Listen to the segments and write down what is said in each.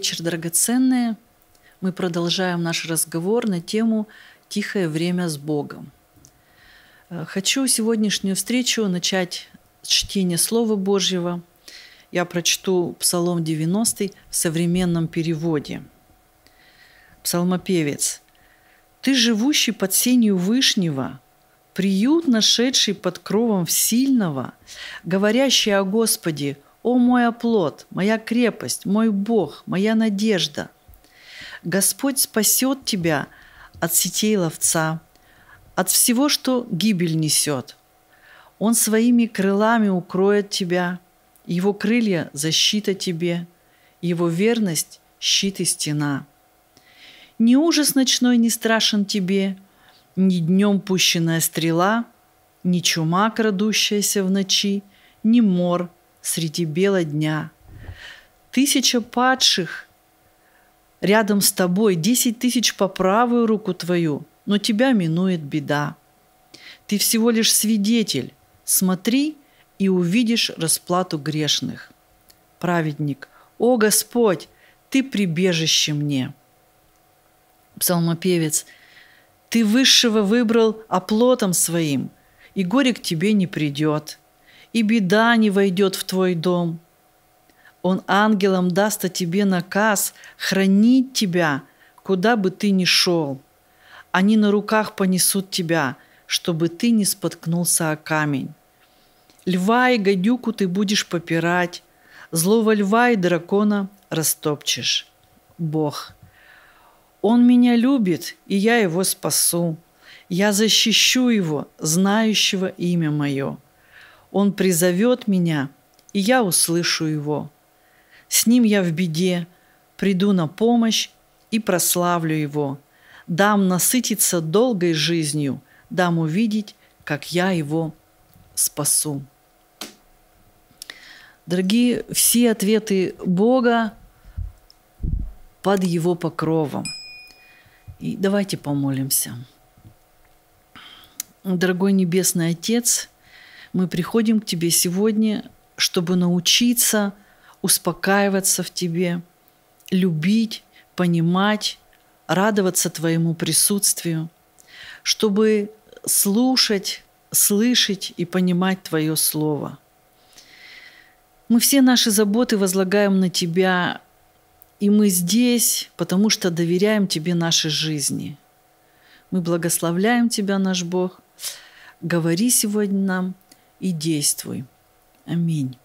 вечер, драгоценные. Мы продолжаем наш разговор на тему «Тихое время с Богом». Э, хочу сегодняшнюю встречу начать с чтения Слова Божьего. Я прочту Псалом 90 в современном переводе. Псалмопевец. «Ты, живущий под сенью Вышнего, приют, нашедший под кровом Сильного, говорящий о Господе – «О мой оплот, моя крепость, мой Бог, моя надежда! Господь спасет тебя от сетей ловца, от всего, что гибель несет. Он своими крылами укроет тебя, его крылья – защита тебе, его верность – щит и стена. Ни ужас ночной не страшен тебе, ни днем пущенная стрела, ни чума, крадущаяся в ночи, ни мор – среди бела дня. Тысяча падших рядом с тобой, десять тысяч по правую руку твою, но тебя минует беда. Ты всего лишь свидетель. Смотри и увидишь расплату грешных. Праведник. О Господь, Ты прибежище мне. Псалмопевец. Ты высшего выбрал оплотом своим, и горе к тебе не придет и беда не войдет в твой дом. Он ангелам даст о тебе наказ хранить тебя, куда бы ты ни шел. Они на руках понесут тебя, чтобы ты не споткнулся о камень. Льва и гадюку ты будешь попирать, злого льва и дракона растопчешь. Бог. Он меня любит, и я его спасу. Я защищу его, знающего имя мое. Он призовет меня, и я услышу его. С ним я в беде, приду на помощь и прославлю его. Дам насытиться долгой жизнью, дам увидеть, как я его спасу. Дорогие, все ответы Бога под его покровом. И давайте помолимся. Дорогой Небесный Отец, мы приходим к Тебе сегодня, чтобы научиться успокаиваться в Тебе, любить, понимать, радоваться Твоему присутствию, чтобы слушать, слышать и понимать Твое Слово. Мы все наши заботы возлагаем на Тебя, и мы здесь, потому что доверяем Тебе наши жизни. Мы благословляем Тебя, наш Бог. Говори сегодня нам – и действуй. Аминь.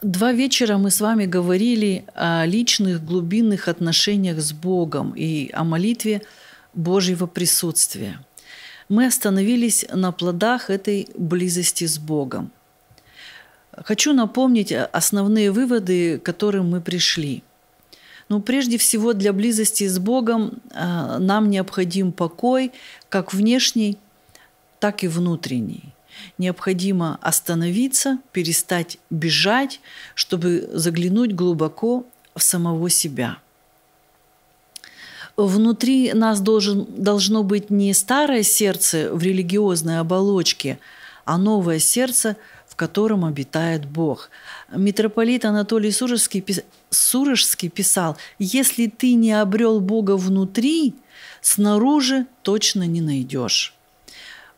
Два вечера мы с вами говорили о личных глубинных отношениях с Богом и о молитве Божьего присутствия. Мы остановились на плодах этой близости с Богом. Хочу напомнить основные выводы, к которым мы пришли. Но ну, прежде всего, для близости с Богом а, нам необходим покой, как внешний, так и внутренний. Необходимо остановиться, перестать бежать, чтобы заглянуть глубоко в самого себя. Внутри нас должен, должно быть не старое сердце в религиозной оболочке, а новое сердце, в котором обитает Бог. Митрополит Анатолий Сурожский, Сурожский писал, «Если ты не обрел Бога внутри, снаружи точно не найдешь».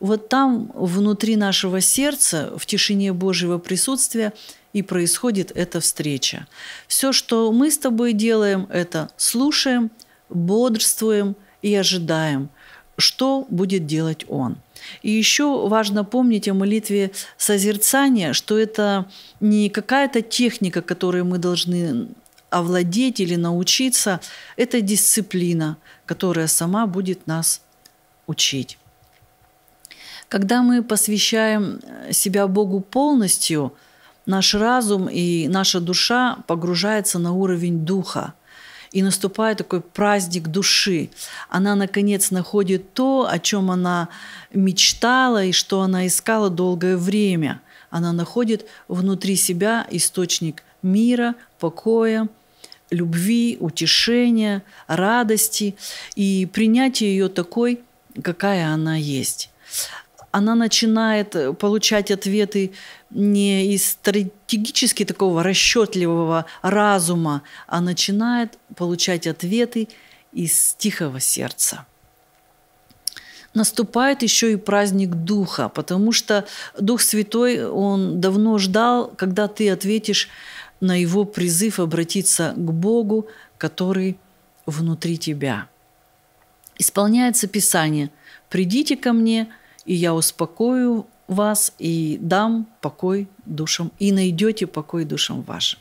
Вот там, внутри нашего сердца, в тишине Божьего присутствия, и происходит эта встреча. Все, что мы с тобой делаем, это слушаем, бодрствуем и ожидаем, что будет делать Он. И еще важно помнить о молитве созерцания, что это не какая-то техника, которой мы должны овладеть или научиться, это дисциплина, которая сама будет нас учить. Когда мы посвящаем э, себя Богу полностью, наш разум и наша душа погружаются на уровень духа. И наступает такой праздник души. Она, наконец, находит то, о чем она мечтала и что она искала долгое время. Она находит внутри себя источник мира, покоя, любви, утешения, радости и принятие ее такой, какая она есть она начинает э, получать ответы не из стратегически такого расчетливого разума, а начинает получать ответы из тихого сердца наступает еще и праздник Духа, потому что Дух Святой, Он давно ждал, когда ты ответишь на Его призыв обратиться к Богу, который внутри тебя. Исполняется Писание «Придите ко мне, и я успокою вас и дам покой душам, и найдете покой душам вашим.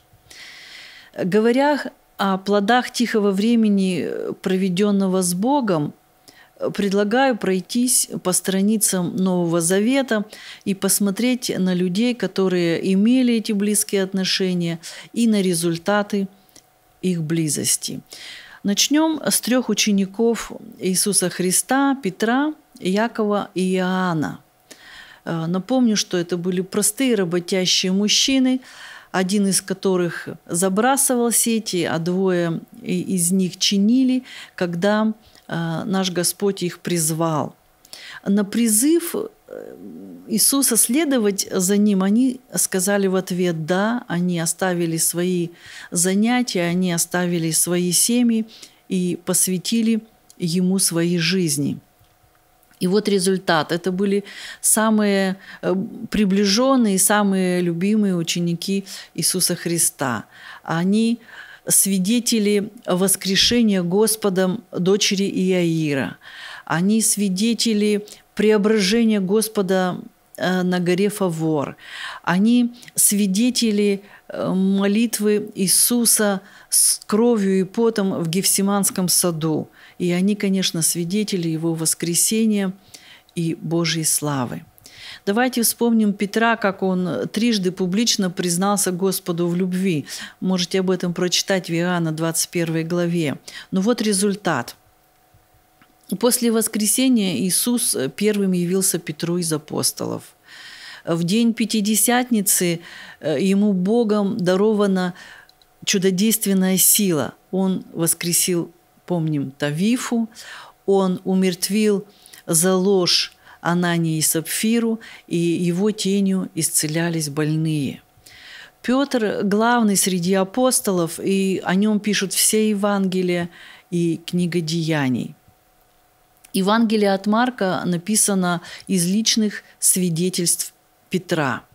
Говоря о плодах тихого времени, проведенного с Богом, предлагаю пройтись по страницам Нового Завета и посмотреть на людей, которые имели эти близкие отношения, и на результаты их близости. Начнем с трех учеников Иисуса Христа, Петра Якова и Иоанна. Э, напомню, что это были простые работящие мужчины, один из которых забрасывал сети, а двое из них чинили, когда э, наш Господь их призвал. На призыв э, Иисуса следовать за ним, они сказали в ответ «да», они оставили свои занятия, они оставили свои семьи и посвятили ему свои жизни – и вот результат. Это были самые э, приближенные, самые любимые ученики Иисуса Христа. Они свидетели воскрешения Господом дочери Иаира. Они свидетели преображения Господа э, на горе Фавор. Они свидетели э, молитвы Иисуса с кровью и потом в Гефсиманском саду – и они, конечно, свидетели его воскресения и Божьей славы. Давайте вспомним Петра, как он трижды публично признался Господу в любви. Можете об этом прочитать в Иоанна 21 главе. Но ну вот результат. После воскресения Иисус первым явился Петру из апостолов. В день Пятидесятницы э, ему Богом дарована чудодейственная сила. Он воскресил помним Тавифу, он умертвил за ложь Анании и Сапфиру, и его тенью исцелялись больные. Петр главный среди апостолов, и о нем пишут все Евангелия и книга Деяний. Евангелие от Марка написано из личных свидетельств Петра –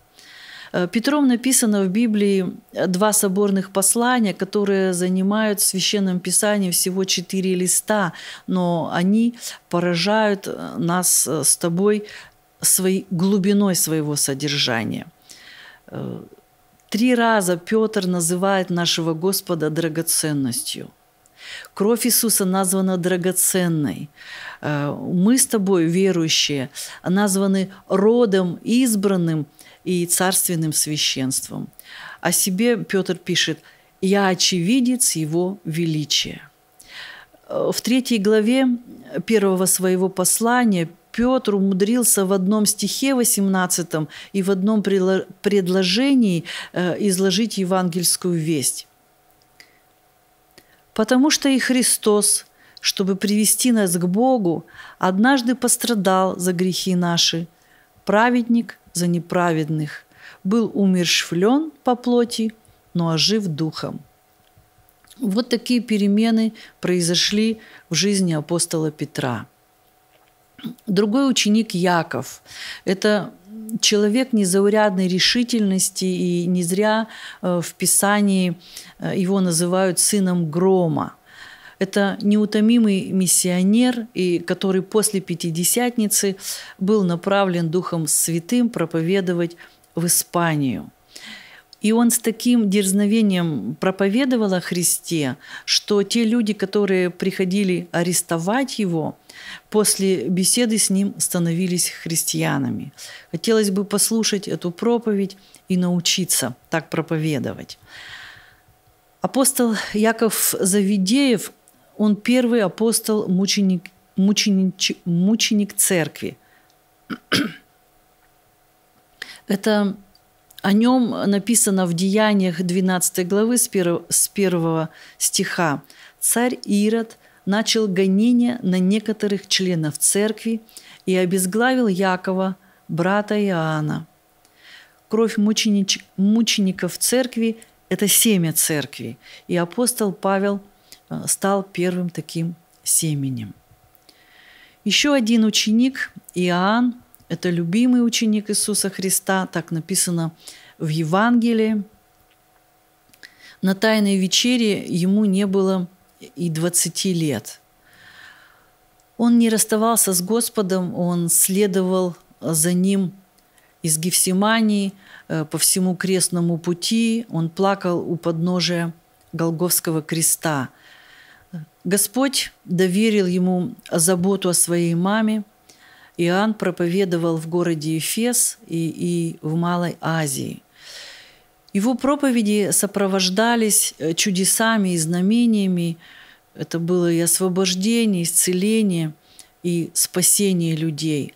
Э, Петром написано в Библии э, два соборных послания, которые занимают в Священном Писании всего четыре листа, но они поражают э, нас с тобой своей, глубиной своего содержания. Три раза Петр называет нашего Господа драгоценностью – Кровь Иисуса названа драгоценной. Мы с тобой, верующие, названы родом избранным – и царственным священством. О себе Петр пишет «Я очевидец его величия». Э, в третьей главе первого своего послания Петр умудрился в одном стихе 18 и в одном предложении э, изложить евангельскую весть. «Потому что и Христос, чтобы привести нас к Богу, однажды пострадал за грехи наши, праведник за неправедных, был умершвлен по плоти, но ожив духом. Вот такие перемены произошли в жизни апостола Петра. Другой ученик Яков. Это человек незаурядной решительности, и не зря э, в Писании э, его называют сыном грома. Это неутомимый миссионер, и который после Пятидесятницы был направлен Духом Святым проповедовать в Испанию. И он с таким дерзновением проповедовал о Христе, что те люди, которые приходили арестовать его, после беседы с ним становились христианами. Хотелось бы послушать эту проповедь и научиться так проповедовать. Апостол Яков Завидеев он первый апостол, мученик, мученич, мученик церкви. Это о нем написано в Деяниях 12 главы с 1, с 1 стиха. Царь Ирод начал гонение на некоторых членов церкви и обезглавил Якова, брата Иоанна. Кровь мученич, мучеников церкви – это семя церкви, и апостол Павел Э, стал первым таким семенем. Еще один ученик, Иоанн, это любимый ученик Иисуса Христа, так написано в Евангелии. На Тайной вечере ему не было и 20 лет. Он не расставался с Господом, он следовал за ним из Гефсимании э, по всему крестному пути, он плакал у подножия Голговского креста – Господь доверил ему заботу о своей маме. Иоанн проповедовал в городе Эфес и, и в Малой Азии. Его проповеди сопровождались э, чудесами и знамениями. Это было и освобождение, исцеление, и спасение людей.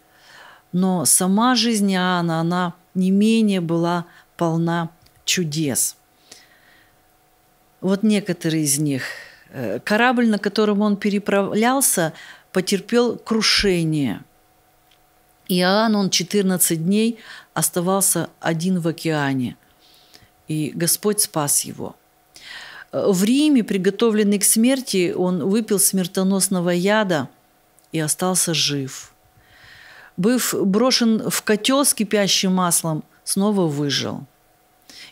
Но сама жизнь Иоанна, она не менее была полна чудес. Вот некоторые из них – Э, корабль, на котором он переправлялся, потерпел крушение. Иоанн, он 14 дней оставался один в океане, и Господь спас его. Э, в Риме, приготовленный к смерти, он выпил смертоносного яда и остался жив. Быв брошен в котел с кипящим маслом, снова выжил.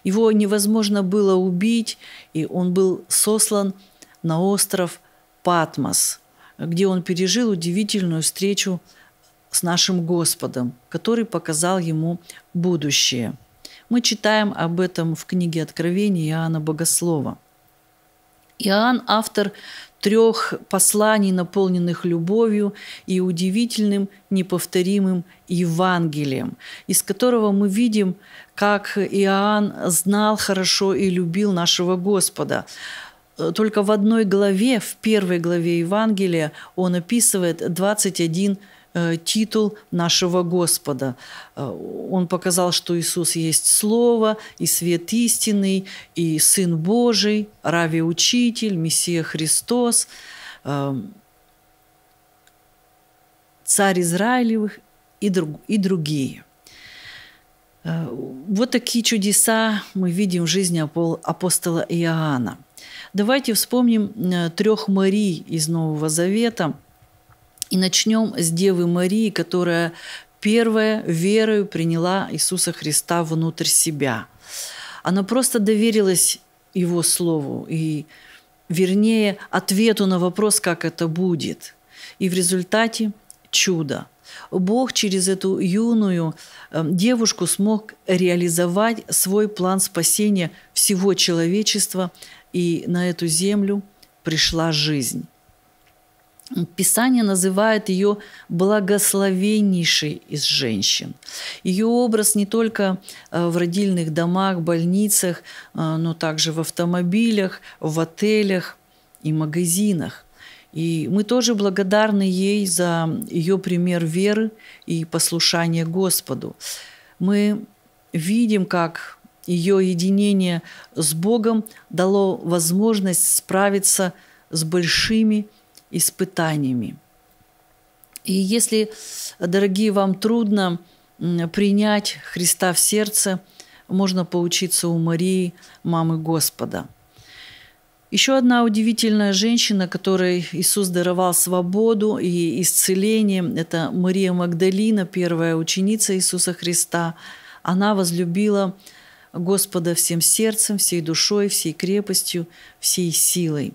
Его невозможно было убить, и он был сослан – на остров Патмос, где он пережил удивительную встречу с нашим Господом, который показал ему будущее. Мы читаем об этом в книге Откровения Иоанна Богослова. Иоанн – автор трех посланий, наполненных любовью и удивительным, неповторимым Евангелием, из которого мы видим, как Иоанн знал хорошо и любил нашего Господа – только в одной главе, в первой главе Евангелия, он описывает 21 э, титул нашего Господа. Э, он показал, что Иисус есть Слово, и Свет истинный, и Сын Божий, Рави Учитель, Мессия Христос, э, Царь Израилевых и, друг, и другие. Вот такие чудеса мы видим в жизни апостола Иоанна – Давайте вспомним э, трех Марий из Нового Завета и начнем с Девы Марии, которая первая верою приняла Иисуса Христа внутрь себя. Она просто доверилась Его Слову и, вернее, ответу на вопрос, как это будет. И в результате чудо. Бог через эту юную э, девушку смог реализовать свой план спасения всего человечества и на эту землю пришла жизнь. Писание называет ее благословеннейшей из женщин. Ее образ не только э, в родильных домах, больницах, э, но также в автомобилях, в отелях и магазинах. И мы тоже благодарны ей за ее пример веры и послушания Господу. Мы видим, как ее единение с Богом дало возможность справиться с большими испытаниями. И если, дорогие, вам трудно принять Христа в сердце, можно поучиться у Марии, мамы Господа. Еще одна удивительная женщина, которой Иисус даровал свободу и исцеление, это Мария Магдалина, первая ученица Иисуса Христа. Она возлюбила Господа всем сердцем, всей душой, всей крепостью, всей силой.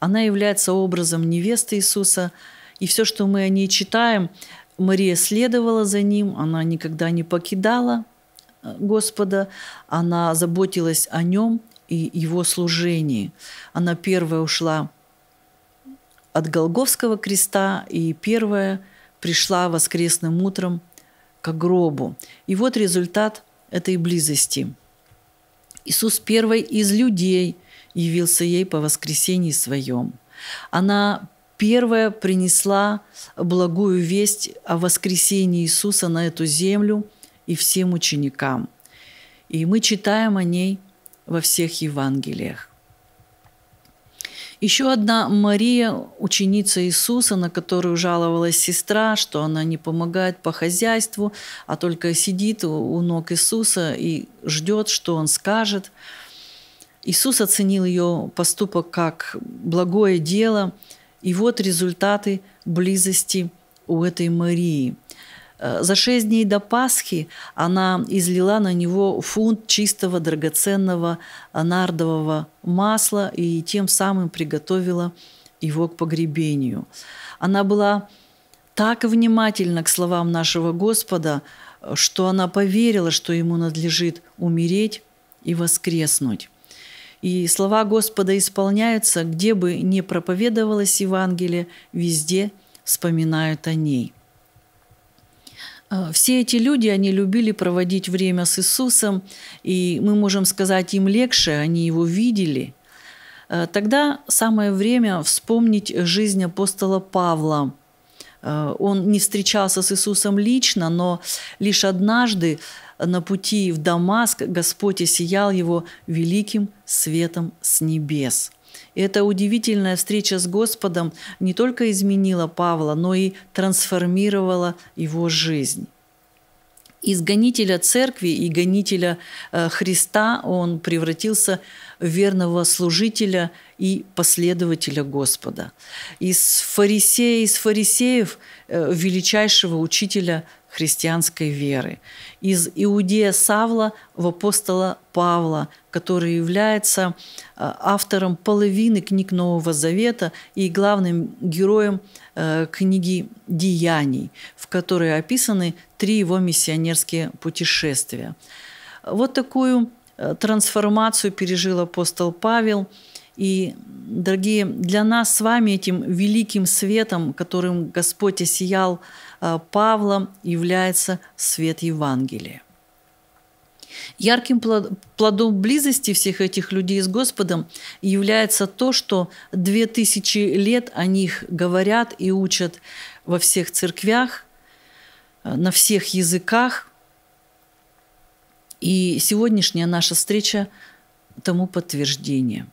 Она является образом невесты Иисуса, и все, что мы о ней читаем, Мария следовала за ним, она никогда не покидала э, Господа, она заботилась о нем и его служении. Она первая ушла от Голговского креста и первая пришла воскресным утром к гробу. И вот результат этой близости – Иисус первой из людей явился ей по воскресении своем. Она первая принесла благую весть о воскресении Иисуса на эту землю и всем ученикам. И мы читаем о ней во всех Евангелиях. Еще одна Мария, ученица Иисуса, на которую жаловалась сестра, что она не помогает по хозяйству, а только сидит у ног Иисуса и ждет, что он скажет. Иисус оценил ее поступок как благое дело, и вот результаты близости у этой Марии – Э, за шесть дней до Пасхи она излила на него фунт чистого драгоценного э, нардового масла и тем самым приготовила его к погребению. Она была так внимательна к словам нашего Господа, э, что она поверила, что ему надлежит умереть и воскреснуть. И слова Господа исполняются, где бы ни проповедовалось Евангелие, везде вспоминают о ней – а, все эти люди, они любили проводить время с Иисусом, и мы можем сказать, им легче, они его видели. А, тогда самое время вспомнить жизнь апостола Павла. А, он не встречался с Иисусом лично, но лишь однажды на пути в Дамаск Господь осиял его великим светом с небес – и Эта удивительная встреча с Господом не только изменила Павла, но и трансформировала его жизнь. Из гонителя церкви и гонителя э, Христа он превратился в верного служителя и последователя Господа. Из фарисея, из фарисеев э, величайшего учителя христианской веры, из иудея Савла в апостола Павла, который является э, автором половины книг Нового Завета и главным героем э, книги «Деяний», в которой описаны три его миссионерские путешествия. Вот такую э, трансформацию пережил апостол Павел – и, дорогие, для нас с вами этим великим светом, которым Господь осиял Э, Павлом является свет Евангелия. Ярким плодом близости всех этих людей с Господом является то, что две тысячи лет о них говорят и учат во всех церквях, э, на всех языках. И сегодняшняя наша встреча тому подтверждение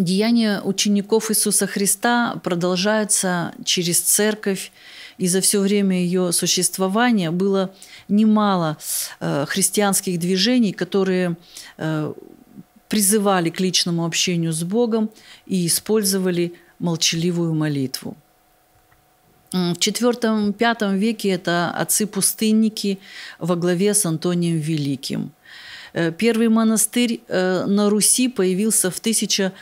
деяния учеников Иисуса Христа продолжаются через церковь, и за все время ее существования было немало э, христианских движений, которые э, призывали к личному общению с Богом и использовали молчаливую молитву. В IV-V веке это отцы-пустынники во главе с Антонием Великим. Э, первый монастырь на Руси появился в 1000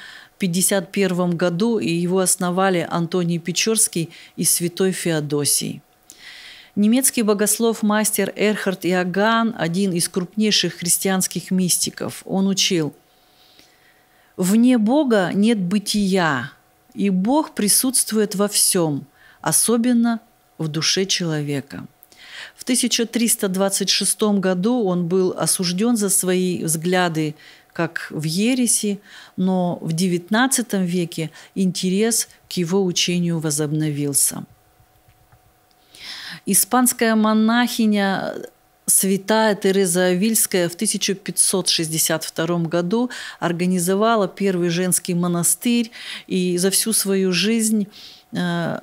1951 году, и его основали Антоний Печорский и святой Феодосий. Немецкий богослов-мастер Эрхард Иоганн – один из крупнейших христианских мистиков. Он учил «Вне Бога нет бытия, и Бог присутствует во всем, особенно в душе человека». В 1326 году он был осужден за свои взгляды как в ереси, но в XIX веке интерес к его учению возобновился. Испанская монахиня святая Тереза Авильская в 1562 году организовала первый женский монастырь и за всю свою жизнь э,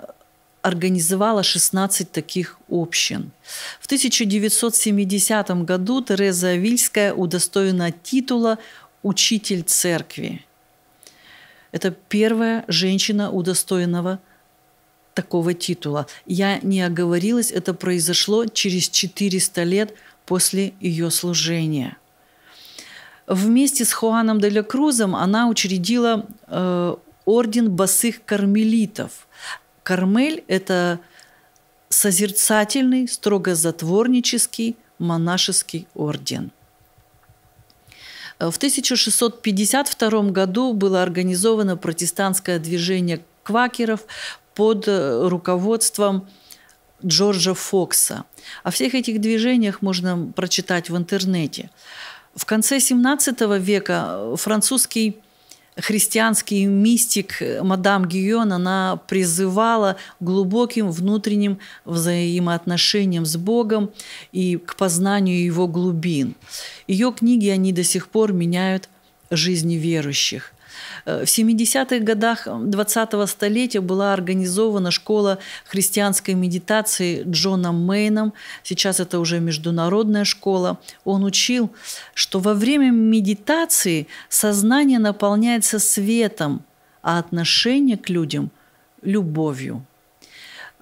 организовала 16 таких общин. В 1970 году Тереза Вильская удостоена титула «Учитель церкви». Это первая женщина, удостоенного такого титула. Я не оговорилась, это произошло через 400 лет после ее служения. Вместе с Хуаном де ля Крузом она учредила э, орден босых кармелитов. Кармель – это созерцательный, строго затворнический монашеский орден. Э, в 1652 году было организовано протестантское движение квакеров под э, руководством Джорджа Фокса. О всех этих движениях можно прочитать в интернете. В конце 17 века э, французский христианский мистик э, мадам Гион, она призывала глубоким внутренним взаимоотношениям с Богом и к познанию его глубин. Ее книги, они до сих пор меняют жизни верующих. Э, в 70-х годах 20-го столетия была организована школа христианской медитации Джоном Мейном. Сейчас это уже международная школа. Он учил, что во время медитации сознание наполняется светом, а отношение к людям – любовью.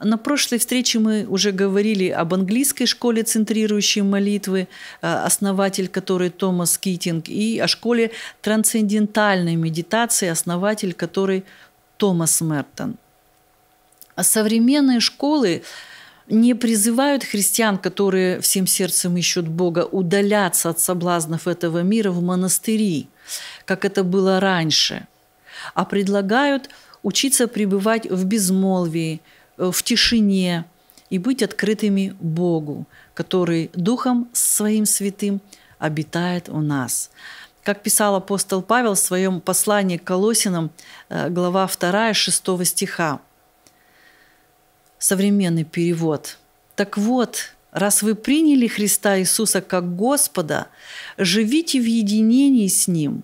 На прошлой встрече мы уже говорили об английской школе центрирующей молитвы, э, основатель которой Томас Китинг, и о школе трансцендентальной медитации, основатель которой Томас Мертон. А современные школы не призывают христиан, которые всем сердцем ищут Бога, удаляться от соблазнов этого мира в монастыри, как это было раньше, а предлагают учиться пребывать в безмолвии – Э, в тишине и быть открытыми Богу, который Духом Своим Святым обитает у нас. Как писал апостол Павел в своем послании к Колосинам, э, глава 2, 6 стиха, современный перевод. «Так вот, раз вы приняли Христа Иисуса как Господа, живите в единении с Ним,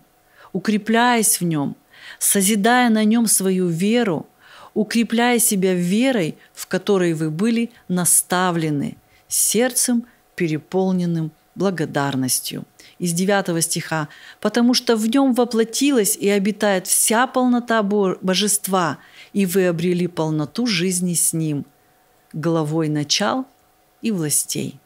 укрепляясь в Нем, созидая на Нем свою веру – укрепляя себя верой, в которой вы были наставлены, сердцем, переполненным благодарностью. Из 9 стиха. «Потому что в нем воплотилась и обитает вся полнота божества, и вы обрели полноту жизни с ним, главой начал и властей».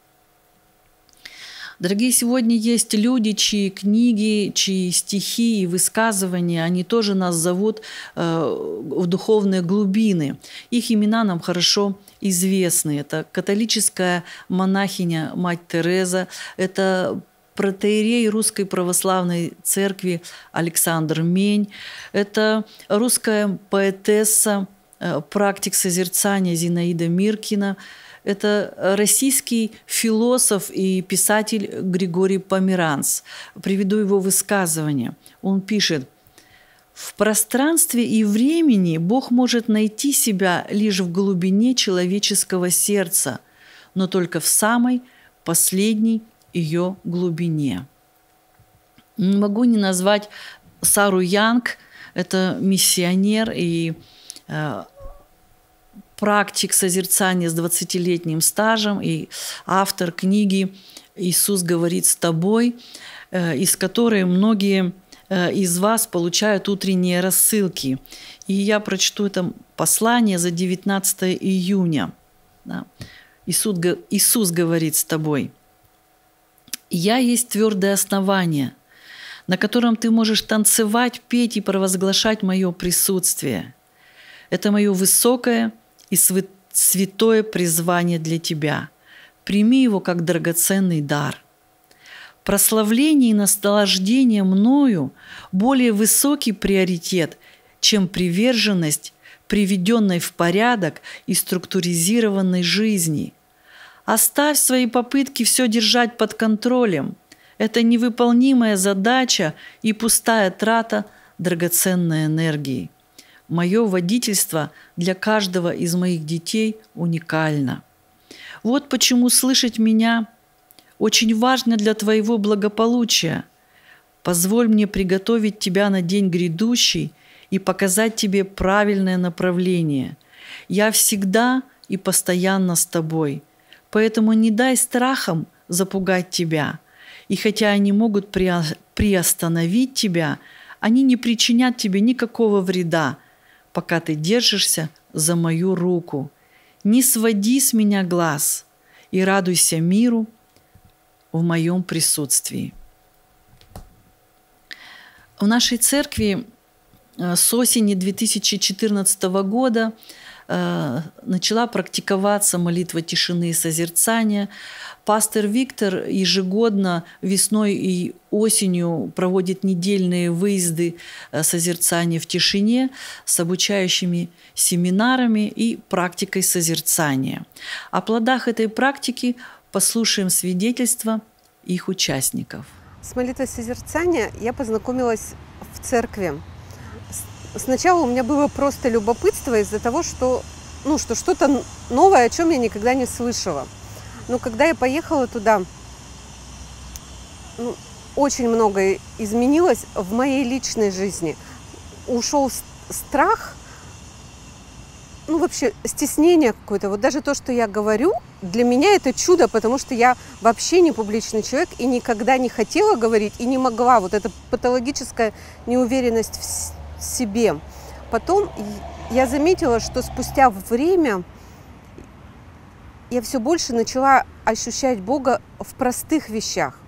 Дорогие, сегодня есть люди, чьи книги, чьи стихи и высказывания, они тоже нас зовут э, в духовные глубины. Их имена нам хорошо известны. Это католическая монахиня Мать Тереза, это протеерей Русской Православной Церкви Александр Мень, это русская поэтесса, э, практик созерцания Зинаида Миркина – это э, российский философ и писатель Григорий Померанц. Приведу его высказывание. Он пишет, в пространстве и времени Бог может найти себя лишь в глубине человеческого сердца, но только в самой последней ее глубине. Не могу не назвать Сару Янг, это миссионер и э, практик созерцания с 20-летним стажем и автор книги «Иисус говорит с тобой», э, из которой многие э, из вас получают утренние рассылки. И я прочту это послание за 19 июня. Иисус, Иисус говорит с тобой. «Я есть твердое основание, на котором ты можешь танцевать, петь и провозглашать мое присутствие. Это мое высокое – и святое призвание для тебя. Прими его как драгоценный дар. Прославление и наслаждение мною – более высокий приоритет, чем приверженность приведенной в порядок и структуризированной жизни. Оставь свои попытки все держать под контролем. Это невыполнимая задача и пустая трата драгоценной энергии. Мое водительство для каждого из моих детей уникально. Вот почему слышать меня очень важно для твоего благополучия. Позволь мне приготовить тебя на день грядущий и показать тебе правильное направление. Я всегда и постоянно с тобой. Поэтому не дай страхам запугать тебя. И хотя они могут приостановить тебя, они не причинят тебе никакого вреда – пока ты держишься за мою руку. Не своди с меня глаз и радуйся миру в моем присутствии. В нашей церкви э, с осени 2014 года Э, начала практиковаться молитва тишины и созерцания. Пастор Виктор ежегодно весной и осенью проводит недельные выезды э, созерцания в тишине с обучающими семинарами и практикой созерцания. О плодах этой практики послушаем свидетельства их участников. С молитвой созерцания я познакомилась в церкви сначала у меня было просто любопытство из-за того, что ну, что что-то новое, о чем я никогда не слышала. Но когда я поехала туда, ну, очень многое изменилось в моей личной жизни. Ушел страх, ну, вообще, стеснение какое-то. Вот даже то, что я говорю, для меня это чудо, потому что я вообще не публичный человек и никогда не хотела говорить, и не могла. Вот эта патологическая неуверенность в себе. Потом я заметила, что спустя время я все больше начала ощущать Бога в простых вещах.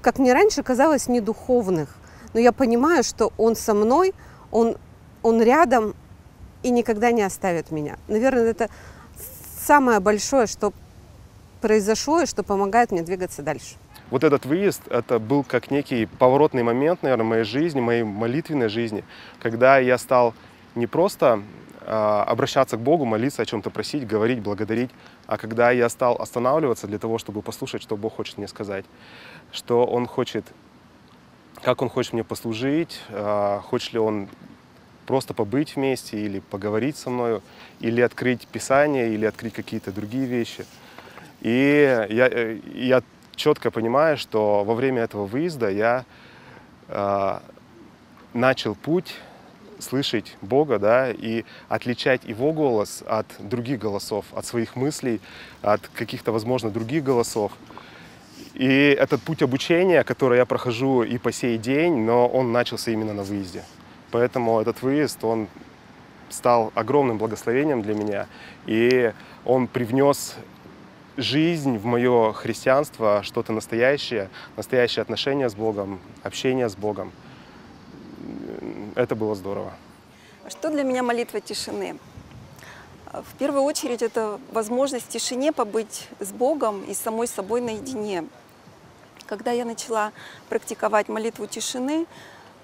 Как мне раньше казалось, не духовных. Но я понимаю, что Он со мной, Он, он рядом и никогда не оставит меня. Наверное, это самое большое, что произошло и что помогает мне двигаться дальше вот этот выезд, это был как некий поворотный момент, наверное, моей жизни, моей молитвенной жизни, когда я стал не просто а, обращаться к Богу, молиться, о чем-то просить, говорить, благодарить. А когда я стал останавливаться для того, чтобы послушать, что Бог хочет мне сказать, что Он хочет, как Он хочет мне послужить, а, хочет ли Он просто побыть вместе или поговорить со мной, или открыть Писание, или открыть какие-то другие вещи. И я, э, я четко понимаю, что во время этого выезда я э, начал путь слышать Бога, да, и отличать его голос от других голосов, от своих мыслей, от каких-то, возможно, других голосов. И этот путь обучения, который я прохожу и по сей день, но он начался именно на выезде. Поэтому этот выезд, он стал огромным благословением для меня, и он привнес жизнь, в мое христианство, что-то настоящее, настоящее отношение с Богом, общение с Богом. Это было здорово. Что для меня молитва тишины? В первую очередь это возможность в тишине побыть с Богом и самой собой наедине. Когда я начала практиковать молитву тишины,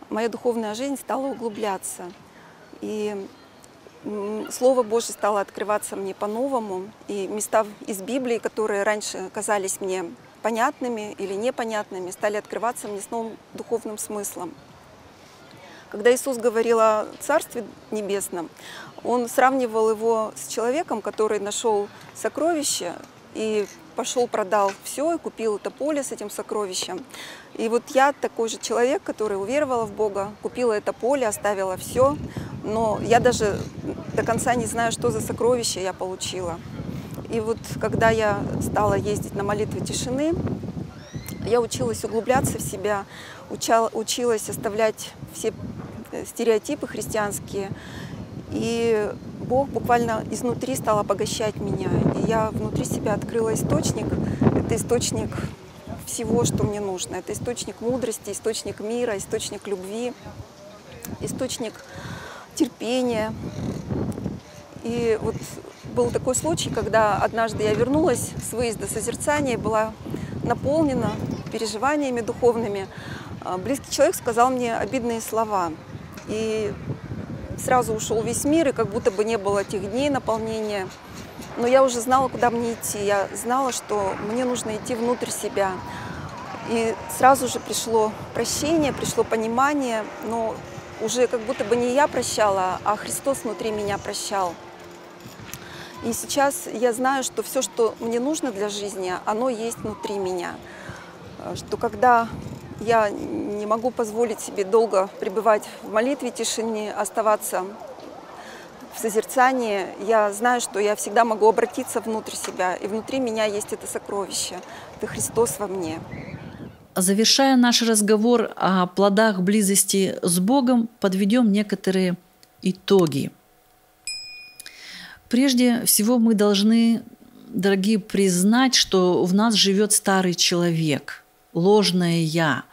моя духовная жизнь стала углубляться. И Слово Божье стало открываться мне по-новому, и места из Библии, которые раньше казались мне понятными или непонятными, стали открываться мне с новым духовным смыслом. Когда Иисус говорил о Царстве Небесном, Он сравнивал его с человеком, который нашел сокровище и пошел, продал все и купил это поле с этим сокровищем. И вот я такой же человек, который уверовала в Бога, купила это поле, оставила все, но я даже до конца не знаю, что за сокровище я получила. И вот когда я стала ездить на молитвы тишины, я училась углубляться в себя, учала, училась оставлять все э, стереотипы христианские и Бог буквально изнутри стал обогащать меня. И я внутри себя открыла источник. Это источник всего, что мне нужно. Это источник мудрости, источник мира, источник любви, источник терпения. И вот был такой случай, когда однажды я вернулась с выезда созерцания, была наполнена переживаниями духовными. А, близкий человек сказал мне обидные слова. И сразу ушел весь мир, и как будто бы не было тех дней наполнения. Но я уже знала, куда мне идти. Я знала, что мне нужно идти внутрь себя. И сразу же пришло прощение, пришло понимание, но уже как будто бы не я прощала, а Христос внутри меня прощал. И сейчас я знаю, что все, что мне нужно для жизни, оно есть внутри меня. Что когда я не могу позволить себе долго пребывать в молитве тишине, оставаться в созерцании. Я знаю, что я всегда могу обратиться внутрь себя, и внутри меня есть это сокровище, это Христос во мне. Завершая наш разговор о плодах близости с Богом, подведем некоторые итоги. Прежде всего мы должны, дорогие, признать, что в нас живет старый человек – ложное я.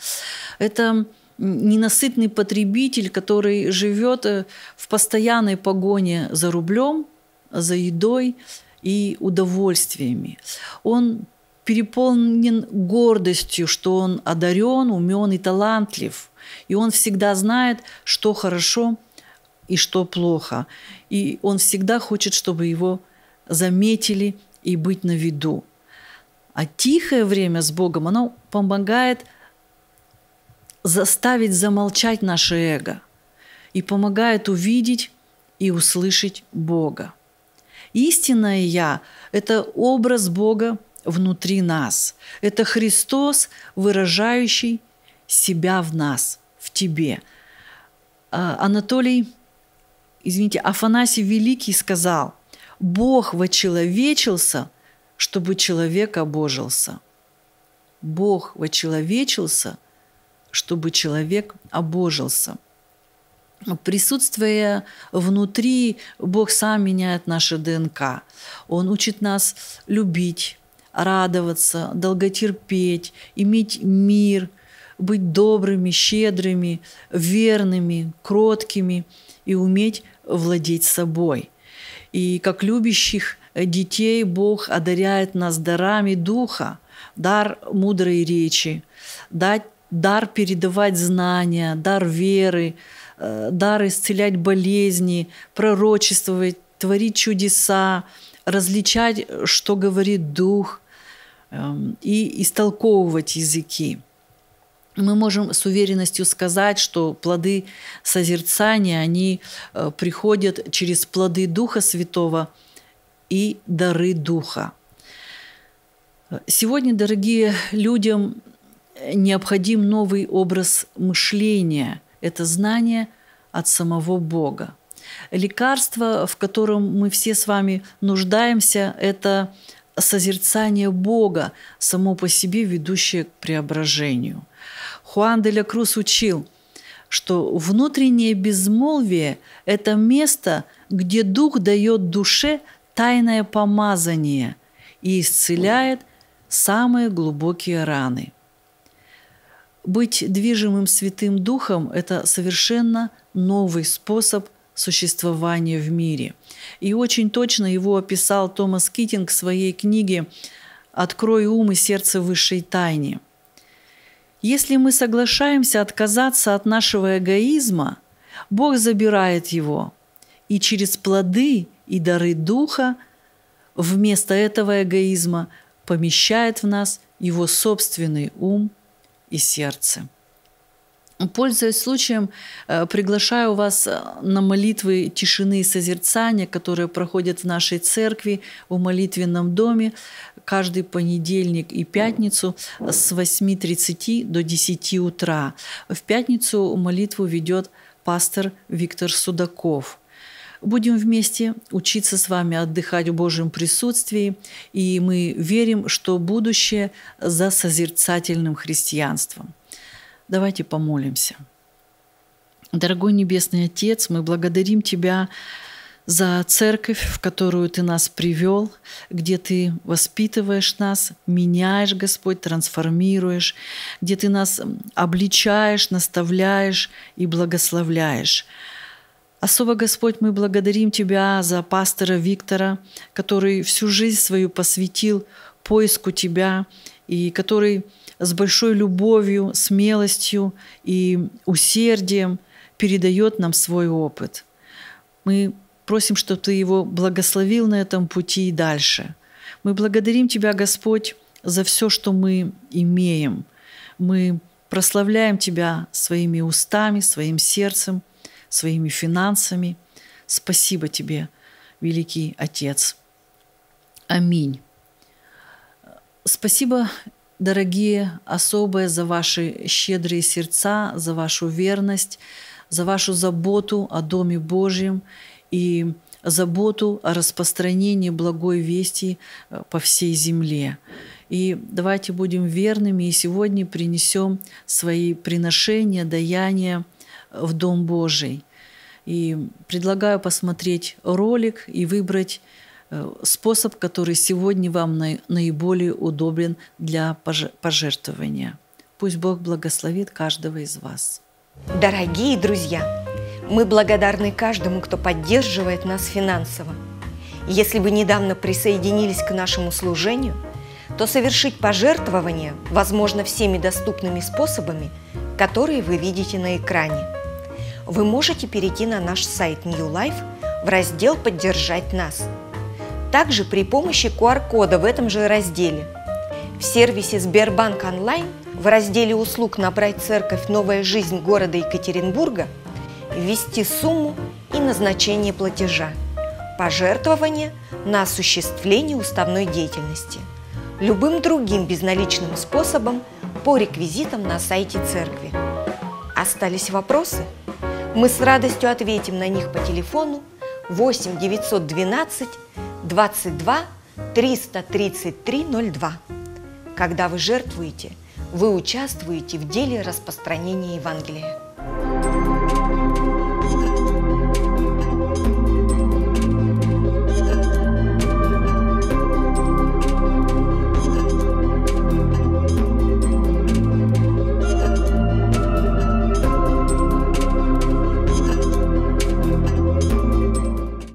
Это ненасытный потребитель, который живет э, в постоянной погоне за рублем, за едой и удовольствиями. Он переполнен гордостью, что он одарен, умен и талантлив. И он всегда знает, что хорошо и что плохо. И он всегда хочет, чтобы его заметили и быть на виду. А тихое время с Богом, оно помогает заставить замолчать наше эго и помогает увидеть и услышать Бога. Истинное «Я» – это образ Бога внутри нас. Это Христос, выражающий себя в нас, в тебе. А, Анатолий, извините, Афанасий Великий сказал, «Бог вочеловечился – чтобы человек обожился. Бог вочеловечился, чтобы человек обожился. Присутствие внутри, Бог сам меняет наше ДНК. Он учит нас любить, радоваться, долготерпеть, иметь мир, быть добрыми, щедрыми, верными, кроткими и уметь владеть собой. И как любящих – детей Бог одаряет нас дарами Духа, дар мудрой речи, дар передавать знания, дар веры, э, дар исцелять болезни, пророчествовать, творить чудеса, различать, что говорит Дух, эм, и истолковывать языки. Мы можем с уверенностью сказать, что плоды созерцания, они э, приходят через плоды Духа Святого – и дары духа. Сегодня, дорогие людям, необходим новый образ мышления. Это знание от самого Бога. Лекарство, в котором мы все с вами нуждаемся, это созерцание Бога, само по себе ведущее к преображению. Хуан де ля Круз учил, что внутреннее безмолвие – это место, где дух дает душе тайное помазание и исцеляет самые глубокие раны. Быть движимым Святым Духом – это совершенно новый способ существования в мире. И очень точно его описал Томас Китинг в своей книге «Открой ум и сердце высшей тайне». Если мы соглашаемся отказаться от нашего эгоизма, Бог забирает его, и через плоды – и дары Духа, вместо этого эгоизма помещает в нас его собственный ум и сердце. Пользуясь случаем, э, приглашаю вас э, на молитвы тишины и созерцания, которые проходят в нашей церкви, в молитвенном доме каждый понедельник и пятницу с 8.30 до 10 утра. В пятницу молитву ведет пастор Виктор Судаков – будем вместе учиться с вами отдыхать в Божьем присутствии, и мы верим, что будущее за созерцательным христианством. Давайте помолимся. Дорогой Небесный Отец, мы благодарим Тебя за церковь, в которую Ты нас привел, где Ты воспитываешь нас, меняешь, Господь, трансформируешь, где Ты нас обличаешь, наставляешь и благословляешь. Особо, Господь, мы благодарим Тебя за пастора Виктора, который всю жизнь свою посвятил поиску Тебя и который с большой любовью, смелостью и усердием передает нам свой опыт. Мы просим, чтобы Ты его благословил на этом пути и дальше. Мы благодарим Тебя, Господь, за все, что мы имеем. Мы прославляем Тебя своими устами, своим сердцем – своими финансами. Спасибо тебе, великий Отец. Аминь. Спасибо, дорогие особые, за ваши щедрые сердца, за вашу верность, за вашу заботу о Доме Божьем и заботу о распространении благой вести э, по всей земле. И давайте будем верными и сегодня принесем свои приношения, даяния – в Дом Божий. И предлагаю посмотреть ролик и выбрать э, способ, который сегодня вам наиболее удобен для пожертвования. Пусть Бог благословит каждого из вас. Дорогие друзья, мы благодарны каждому, кто поддерживает нас финансово. Если вы недавно присоединились к нашему служению, то совершить пожертвование возможно всеми доступными способами, которые вы видите на экране – вы можете перейти на наш сайт New Life в раздел «Поддержать нас». Также при помощи QR-кода в этом же разделе. В сервисе Сбербанк онлайн в разделе «Услуг набрать церковь. Новая жизнь города Екатеринбурга» ввести сумму и назначение платежа, пожертвование на осуществление уставной деятельности, любым другим безналичным способом по реквизитам на сайте церкви. Остались вопросы? Мы с радостью ответим на них по телефону 8 912 22 333 02. Когда вы жертвуете, вы участвуете в деле распространения Евангелия.